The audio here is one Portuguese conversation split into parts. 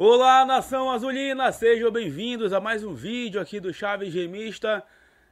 Olá, nação azulina! Sejam bem-vindos a mais um vídeo aqui do Chaves Gemista.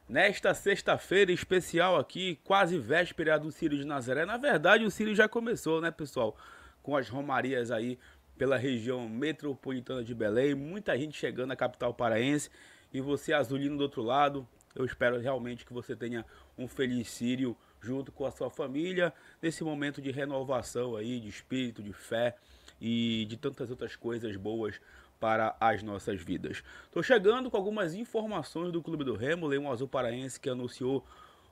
Nesta sexta-feira especial aqui, quase véspera do Círio de Nazaré. Na verdade, o Círio já começou, né, pessoal? Com as romarias aí pela região metropolitana de Belém. Muita gente chegando à capital paraense. E você, azulino do outro lado, eu espero realmente que você tenha um feliz Círio junto com a sua família. Nesse momento de renovação aí, de espírito, de fé e de tantas outras coisas boas para as nossas vidas. Estou chegando com algumas informações do Clube do Remo, Leão Azul Paraense que anunciou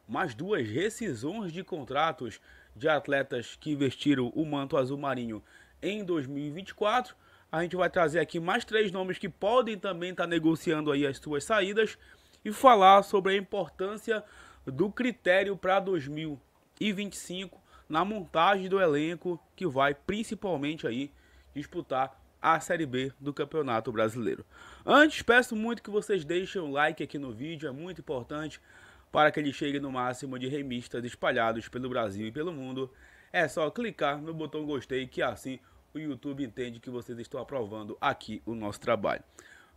mais duas rescisões de contratos de atletas que vestiram o manto azul marinho em 2024. A gente vai trazer aqui mais três nomes que podem também estar tá negociando aí as suas saídas e falar sobre a importância do critério para 2025 na montagem do elenco que vai principalmente aí disputar a Série B do Campeonato Brasileiro. Antes, peço muito que vocês deixem o um like aqui no vídeo, é muito importante para que ele chegue no máximo de remistas espalhados pelo Brasil e pelo mundo. É só clicar no botão gostei que assim o YouTube entende que vocês estão aprovando aqui o nosso trabalho.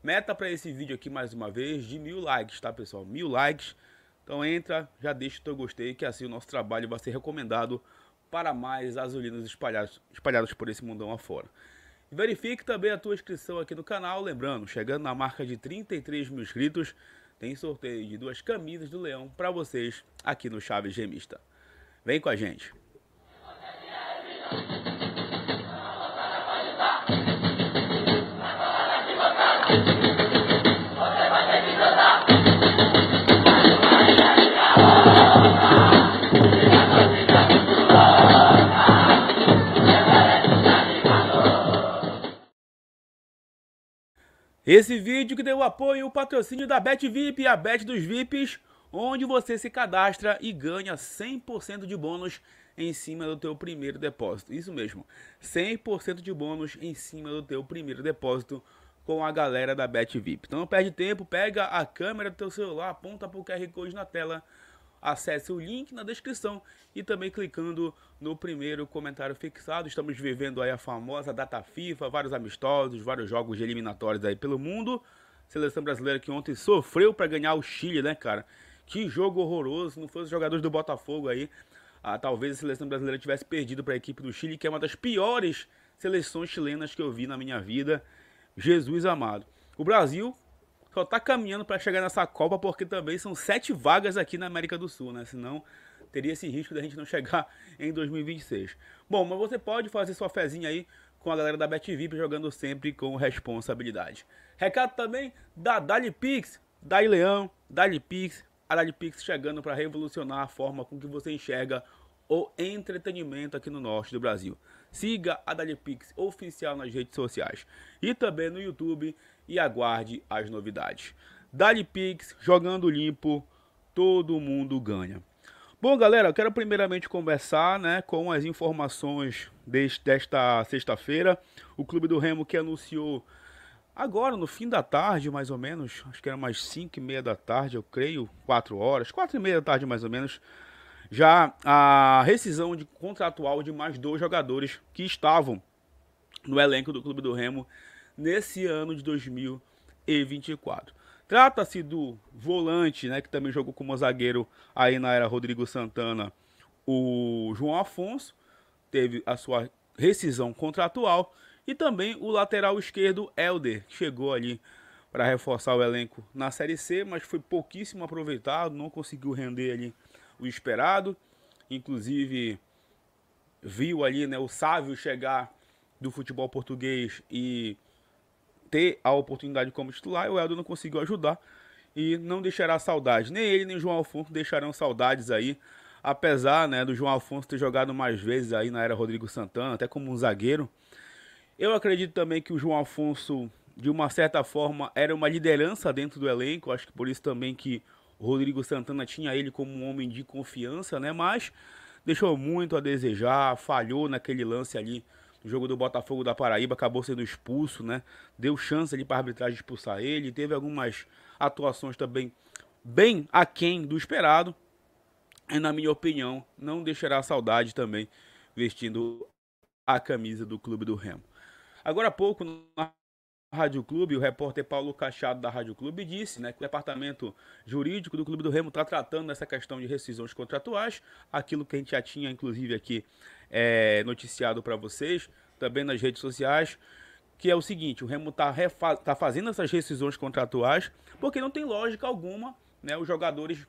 Meta para esse vídeo aqui mais uma vez de mil likes, tá pessoal? Mil likes. Então entra, já deixa o teu gostei que assim o nosso trabalho vai ser recomendado para mais azulinos espalhados, espalhados por esse mundão afora. Verifique também a tua inscrição aqui no canal, lembrando, chegando na marca de 33 mil inscritos, tem sorteio de duas camisas do Leão para vocês aqui no Chaves Gemista. Vem com a gente! Esse vídeo que deu apoio e o patrocínio da Bet VIP, a Bet dos VIPs, onde você se cadastra e ganha 100% de bônus em cima do teu primeiro depósito. Isso mesmo, 100% de bônus em cima do teu primeiro depósito com a galera da Bet VIP. Então não perde tempo, pega a câmera do teu celular, aponta para o QR Code na tela acesse o link na descrição e também clicando no primeiro comentário fixado. Estamos vivendo aí a famosa data FIFA, vários amistosos, vários jogos de eliminatórios aí pelo mundo. Seleção brasileira que ontem sofreu para ganhar o Chile, né, cara? Que jogo horroroso, não fosse os jogadores do Botafogo aí. Ah, talvez a seleção brasileira tivesse perdido para a equipe do Chile, que é uma das piores seleções chilenas que eu vi na minha vida. Jesus amado. O Brasil só tá caminhando para chegar nessa Copa, porque também são sete vagas aqui na América do Sul, né? Senão teria esse risco da gente não chegar em 2026. Bom, mas você pode fazer sua fezinha aí com a galera da BetVip jogando sempre com responsabilidade. Recado também da Dali Pix, Dali Leão, Dali Pix, a Dali Pix chegando para revolucionar a forma com que você enxerga o entretenimento aqui no norte do Brasil. Siga a Dali Pix oficial nas redes sociais e também no YouTube e aguarde as novidades. Dali Pix, jogando limpo, todo mundo ganha. Bom, galera, eu quero primeiramente conversar né, com as informações desta sexta-feira. O Clube do Remo que anunciou agora, no fim da tarde, mais ou menos, acho que era mais 5 e meia da tarde, eu creio, 4 horas, 4 e meia da tarde, mais ou menos, já a rescisão de contratual de mais dois jogadores que estavam no elenco do Clube do Remo nesse ano de 2024. Trata-se do volante, né, que também jogou como zagueiro aí na era Rodrigo Santana, o João Afonso, teve a sua rescisão contratual, e também o lateral esquerdo Helder, que chegou ali para reforçar o elenco na Série C, mas foi pouquíssimo aproveitado, não conseguiu render ali o esperado. Inclusive, viu ali né, o Sávio chegar do futebol português e ter a oportunidade como titular, o Helder não conseguiu ajudar e não deixará saudades. Nem ele, nem João Alfonso deixarão saudades aí, apesar né, do João Alfonso ter jogado mais vezes aí na era Rodrigo Santana, até como um zagueiro. Eu acredito também que o João Alfonso, de uma certa forma, era uma liderança dentro do elenco, acho que por isso também que o Rodrigo Santana tinha ele como um homem de confiança, né? Mas deixou muito a desejar, falhou naquele lance ali jogo do Botafogo da Paraíba, acabou sendo expulso, né? Deu chance ali para a arbitragem expulsar ele. Teve algumas atuações também bem aquém do esperado. E, na minha opinião, não deixará saudade também vestindo a camisa do Clube do Remo. Agora há pouco, na Rádio Clube, o repórter Paulo Cachado da Rádio Clube disse né, que o departamento jurídico do Clube do Remo está tratando essa questão de rescisões contratuais, aquilo que a gente já tinha, inclusive, aqui é, noticiado para vocês, também nas redes sociais, que é o seguinte: o Remo está tá fazendo essas rescisões contratuais porque não tem lógica alguma né, os jogadores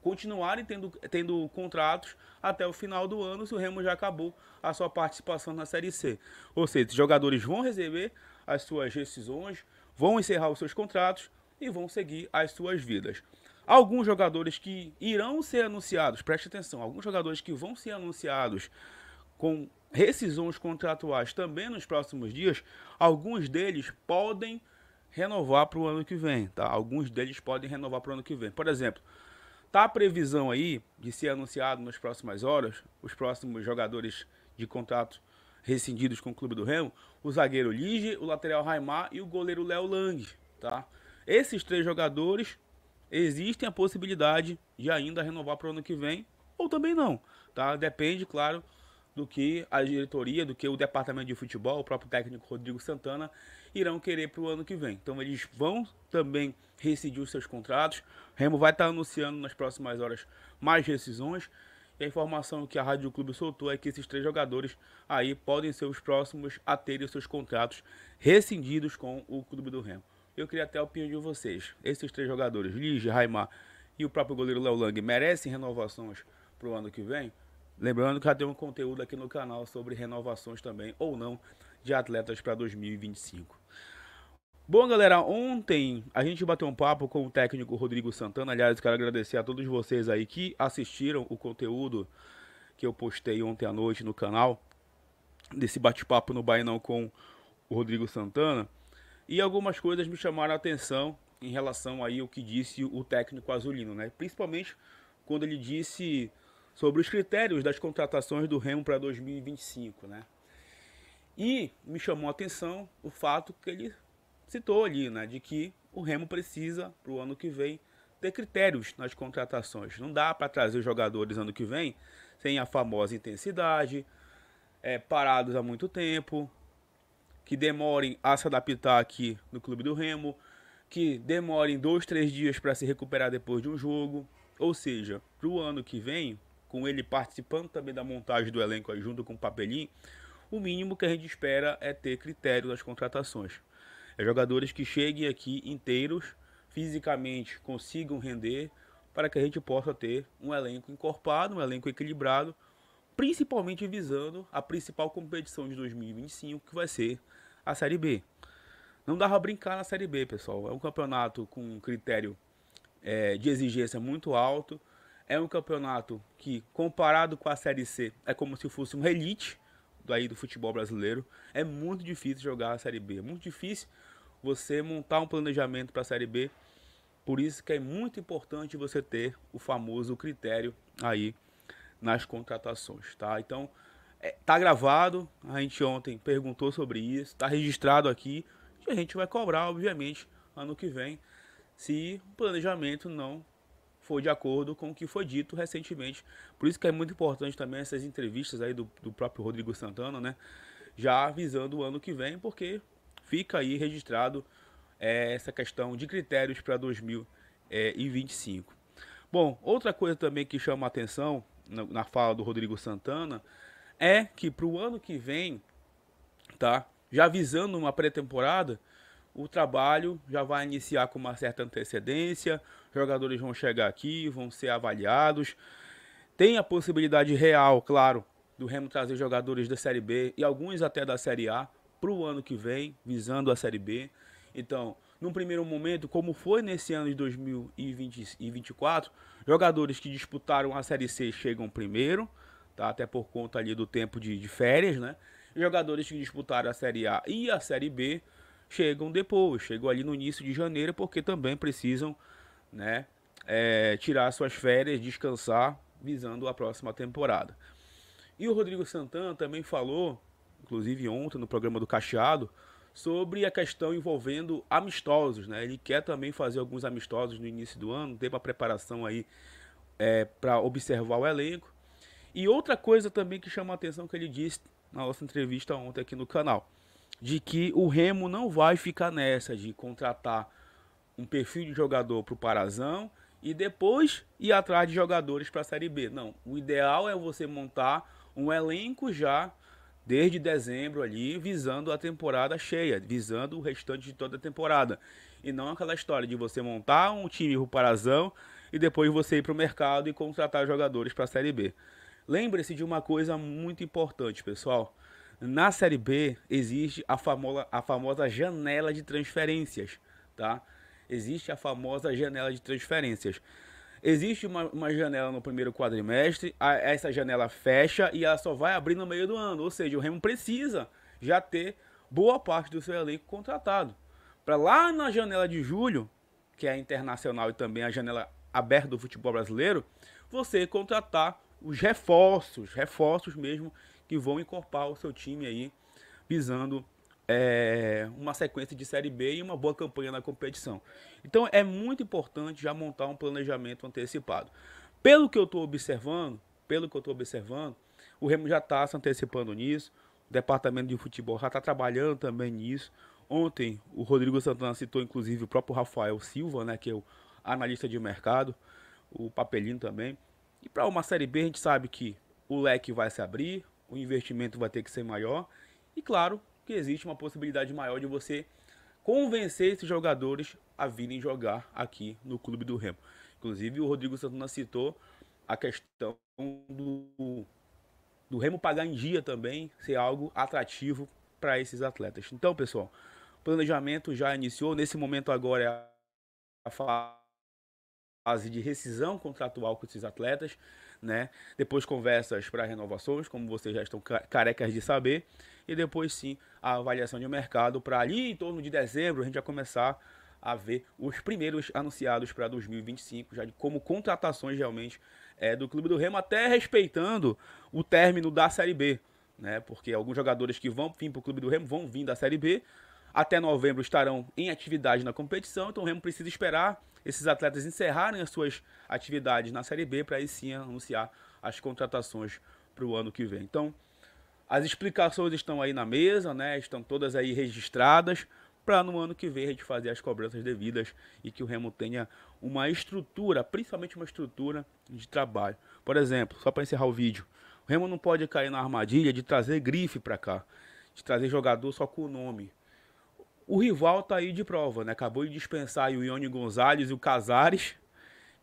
continuarem tendo, tendo contratos até o final do ano se o Remo já acabou a sua participação na Série C. Ou seja, os jogadores vão receber as suas rescisões, vão encerrar os seus contratos e vão seguir as suas vidas. Alguns jogadores que irão ser anunciados, preste atenção, alguns jogadores que vão ser anunciados com rescisões contratuais também nos próximos dias, alguns deles podem renovar para o ano que vem, tá? Alguns deles podem renovar para o ano que vem. Por exemplo, tá a previsão aí de ser anunciado nas próximas horas os próximos jogadores de contrato rescindidos com o clube do Remo, o zagueiro Lige, o lateral Raimar e o goleiro Léo Lang, tá? Esses três jogadores existem a possibilidade de ainda renovar para o ano que vem ou também não, tá? Depende, claro, do que a diretoria, do que o departamento de futebol, o próprio técnico Rodrigo Santana irão querer para o ano que vem. Então eles vão também rescindir os seus contratos. O Remo vai estar tá anunciando nas próximas horas mais rescisões. E a informação que a Rádio Clube soltou é que esses três jogadores aí podem ser os próximos a terem os seus contratos rescindidos com o Clube do Remo. Eu queria até a opinião de vocês. Esses três jogadores, Lige, Raimar e o próprio goleiro Léo Lang, merecem renovações para o ano que vem? Lembrando que já tem um conteúdo aqui no canal sobre renovações também ou não de atletas para 2025. Bom, galera, ontem a gente bateu um papo com o técnico Rodrigo Santana. Aliás, quero agradecer a todos vocês aí que assistiram o conteúdo que eu postei ontem à noite no canal, desse bate-papo no Bainão com o Rodrigo Santana. E algumas coisas me chamaram a atenção em relação aí ao que disse o técnico azulino, né? Principalmente quando ele disse sobre os critérios das contratações do Remo para 2025, né? E me chamou a atenção o fato que ele citou ali, né, de que o Remo precisa, para o ano que vem, ter critérios nas contratações. Não dá para trazer os jogadores ano que vem sem a famosa intensidade, é, parados há muito tempo, que demorem a se adaptar aqui no clube do Remo, que demorem dois, três dias para se recuperar depois de um jogo. Ou seja, para o ano que vem, com ele participando também da montagem do elenco aí, junto com o Papelim, o mínimo que a gente espera é ter critério nas contratações. É jogadores que cheguem aqui inteiros, fisicamente consigam render, para que a gente possa ter um elenco encorpado, um elenco equilibrado, principalmente visando a principal competição de 2025, que vai ser a Série B. Não dá para brincar na Série B, pessoal. É um campeonato com um critério é, de exigência muito alto. É um campeonato que, comparado com a Série C, é como se fosse um elite do, aí, do futebol brasileiro. É muito difícil jogar a Série B. É muito difícil você montar um planejamento para a Série B. Por isso que é muito importante você ter o famoso critério aí nas contratações, tá? Então, é, tá gravado, a gente ontem perguntou sobre isso, tá registrado aqui, e a gente vai cobrar, obviamente, ano que vem, se o planejamento não for de acordo com o que foi dito recentemente. Por isso que é muito importante também essas entrevistas aí do, do próprio Rodrigo Santana, né? Já avisando o ano que vem, porque fica aí registrado é, essa questão de critérios para 2025. Bom, outra coisa também que chama a atenção na fala do Rodrigo Santana é que para o ano que vem, tá? Já visando uma pré-temporada, o trabalho já vai iniciar com uma certa antecedência, jogadores vão chegar aqui, vão ser avaliados. Tem a possibilidade real, claro, do Remo trazer jogadores da Série B e alguns até da Série A para o ano que vem, visando a Série B. Então, num primeiro momento, como foi nesse ano de 2024, jogadores que disputaram a Série C chegam primeiro, tá? até por conta ali do tempo de, de férias, né? jogadores que disputaram a Série A e a Série B chegam depois, chegam ali no início de janeiro, porque também precisam, né, é, tirar suas férias, descansar, visando a próxima temporada. E o Rodrigo Santana também falou inclusive ontem no programa do Cacheado, sobre a questão envolvendo amistosos, né? Ele quer também fazer alguns amistosos no início do ano, ter uma preparação aí é, para observar o elenco. E outra coisa também que chama a atenção que ele disse na nossa entrevista ontem aqui no canal, de que o Remo não vai ficar nessa de contratar um perfil de jogador para o Parazão e depois ir atrás de jogadores para a Série B. Não, o ideal é você montar um elenco já desde dezembro ali, visando a temporada cheia, visando o restante de toda a temporada. E não aquela história de você montar um time ruparazão e depois você ir para o mercado e contratar jogadores para a Série B. Lembre-se de uma coisa muito importante, pessoal. Na Série B existe a, famosa a famosa janela de transferências, tá? Existe a famosa janela de transferências. Existe uma, uma janela no primeiro quadrimestre, a, essa janela fecha e ela só vai abrir no meio do ano. Ou seja, o Remo precisa já ter boa parte do seu elenco contratado. Para lá na janela de julho, que é a internacional e também a janela aberta do futebol brasileiro, você contratar os reforços, reforços mesmo, que vão encorpar o seu time aí, visando é, uma sequência de Série B e uma boa campanha na competição. Então é muito importante já montar um planejamento antecipado. Pelo que eu estou observando, pelo que eu estou observando, o Remo já está se antecipando nisso, o departamento de futebol já está trabalhando também nisso. Ontem o Rodrigo Santana citou inclusive o próprio Rafael Silva, né, que é o analista de mercado, o Papelinho também. E para uma Série B a gente sabe que o leque vai se abrir, o investimento vai ter que ser maior e, claro, que existe uma possibilidade maior de você convencer esses jogadores a virem jogar aqui no clube do Remo. Inclusive, o Rodrigo Santana citou a questão do, do Remo pagar em dia também ser algo atrativo para esses atletas. Então, pessoal, o planejamento já iniciou. Nesse momento agora é a fase de rescisão contratual com esses atletas né? Depois conversas para renovações, como vocês já estão carecas de saber, e depois sim a avaliação de mercado para ali em torno de dezembro a gente já começar a ver os primeiros anunciados para 2025, já de como contratações realmente é, do Clube do Remo, até respeitando o término da Série B, né? Porque alguns jogadores que vão vir para o Clube do Remo vão vir da Série B, até novembro estarão em atividade na competição, então o Remo precisa esperar esses atletas encerrarem as suas atividades na Série B para aí sim anunciar as contratações para o ano que vem. Então, as explicações estão aí na mesa, né? Estão todas aí registradas para no ano que vem a gente fazer as cobranças devidas e que o Remo tenha uma estrutura, principalmente uma estrutura de trabalho. Por exemplo, só para encerrar o vídeo, o Remo não pode cair na armadilha de trazer grife para cá, de trazer jogador só com o nome. O rival tá aí de prova, né? Acabou de dispensar o Ione Gonzalez e o Casares,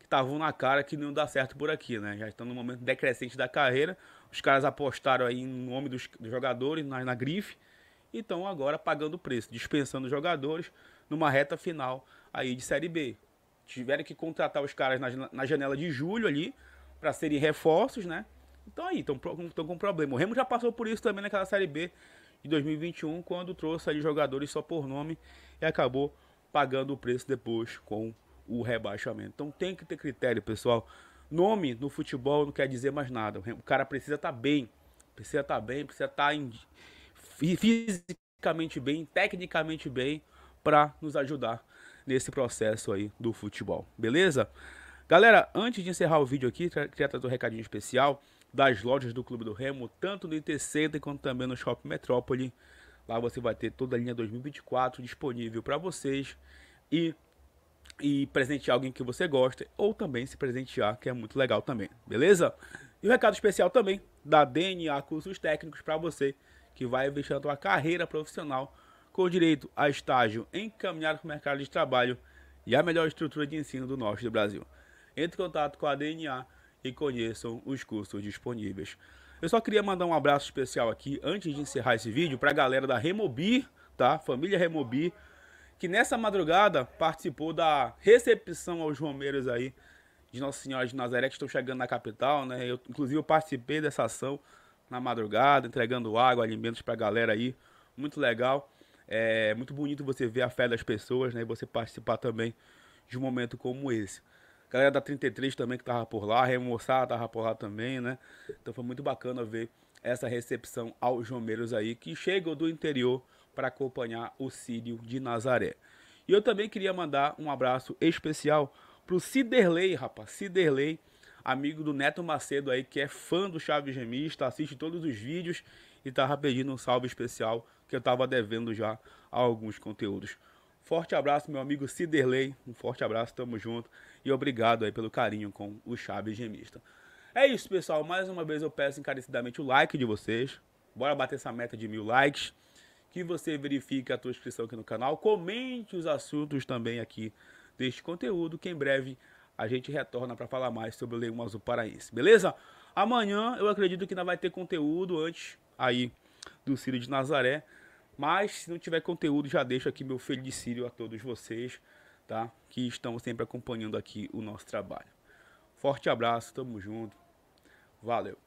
que estavam na cara que não dá certo por aqui, né? Já estão no momento decrescente da carreira. Os caras apostaram aí no nome dos, jogadores, na, na grife, Então agora pagando o preço, dispensando os jogadores numa reta final aí de Série B. Tiveram que contratar os caras na, na janela de julho ali, para serem reforços, né? Então aí, estão com, com problema. O Remo já passou por isso também naquela Série B de 2021, quando trouxe ali jogadores só por nome e acabou pagando o preço depois com o rebaixamento. Então tem que ter critério, pessoal. Nome no futebol não quer dizer mais nada. O cara precisa estar tá bem, precisa estar tá bem, precisa estar tá fisicamente bem, tecnicamente bem, para nos ajudar nesse processo aí do futebol, beleza? Galera, antes de encerrar o vídeo aqui, queria trazer um recadinho especial das lojas do Clube do Remo, tanto no ITC quanto também no Shopping Metrópole. Lá você vai ter toda a linha 2024 disponível para vocês e e presentear alguém que você gosta ou também se presentear, que é muito legal também, beleza? E um recado especial também da DNA Cursos Técnicos para você que vai investir na sua carreira profissional com direito a estágio encaminhado para o mercado de trabalho e a melhor estrutura de ensino do norte do Brasil. Entre em contato com a DNA e conheçam os cursos disponíveis. Eu só queria mandar um abraço especial aqui, antes de encerrar esse vídeo, para a galera da Remobi, tá? Família Remobi que nessa madrugada participou da recepção aos Romeiros aí de Nossa Senhora de Nazaré, que estão chegando na capital, né? Eu, inclusive, eu participei dessa ação na madrugada, entregando água, alimentos para a galera aí. Muito legal. É muito bonito você ver a fé das pessoas, né? E você participar também de um momento como esse galera da 33 também que tava por lá, Remoçada tava por lá também, né? Então foi muito bacana ver essa recepção aos jomeiros aí que chegam do interior para acompanhar o Sírio de Nazaré. E eu também queria mandar um abraço especial pro Ciderley, rapaz, Ciderley, amigo do Neto Macedo aí, que é fã do Chaves Gemista, assiste todos os vídeos e tava pedindo um salve especial que eu tava devendo já a alguns conteúdos. Forte abraço, meu amigo Ciderley, um forte abraço, tamo junto. E obrigado aí pelo carinho com o Chaves Gemista. É isso, pessoal. Mais uma vez eu peço encarecidamente o like de vocês. Bora bater essa meta de mil likes. Que você verifique a sua inscrição aqui no canal. Comente os assuntos também aqui deste conteúdo, que em breve a gente retorna para falar mais sobre o Leão Azul Paraense, beleza? Amanhã eu acredito que ainda vai ter conteúdo antes aí do Círio de Nazaré. Mas se não tiver conteúdo, já deixo aqui meu Círio a todos vocês tá? Que estão sempre acompanhando aqui o nosso trabalho. Forte abraço, tamo junto. Valeu.